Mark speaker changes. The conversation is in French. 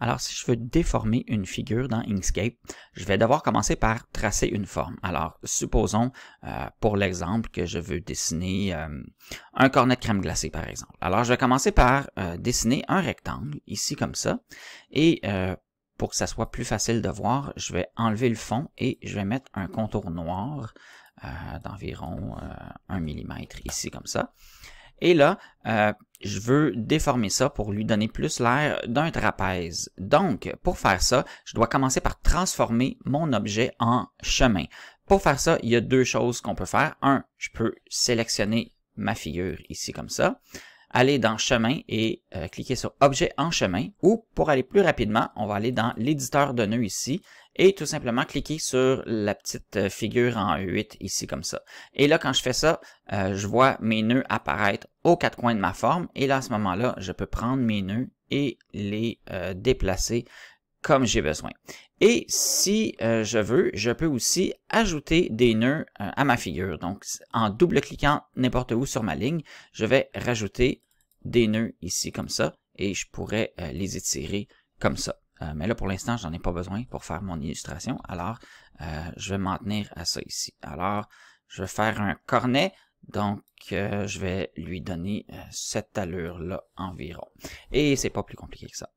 Speaker 1: Alors, si je veux déformer une figure dans Inkscape, je vais devoir commencer par tracer une forme. Alors, supposons, euh, pour l'exemple, que je veux dessiner euh, un cornet de crème glacée, par exemple. Alors, je vais commencer par euh, dessiner un rectangle, ici comme ça, et pour que ça soit plus facile de voir, je vais enlever le fond et je vais mettre un contour noir d'environ 1 mm ici, comme ça. Et là, je veux déformer ça pour lui donner plus l'air d'un trapèze. Donc, pour faire ça, je dois commencer par transformer mon objet en chemin. Pour faire ça, il y a deux choses qu'on peut faire. Un, je peux sélectionner ma figure ici comme ça aller dans Chemin et euh, cliquer sur Objet en chemin. Ou pour aller plus rapidement, on va aller dans l'éditeur de nœuds ici et tout simplement cliquer sur la petite euh, figure en 8 ici comme ça. Et là, quand je fais ça, euh, je vois mes nœuds apparaître aux quatre coins de ma forme. Et là, à ce moment-là, je peux prendre mes nœuds et les déplacer comme j'ai besoin. Et si euh, je veux, je peux aussi ajouter des nœuds euh, à ma figure. Donc, en double-cliquant n'importe où sur ma ligne, je vais rajouter des nœuds ici comme ça et je pourrais euh, les étirer comme ça. mais là, pour l'instant, j'en ai pas besoin pour faire mon illustration. Alors, je vais m'en tenir à ça ici. Alors, je vais faire un cornet. Donc, je vais lui donner cette allure-là environ. Et c'est pas plus compliqué que ça.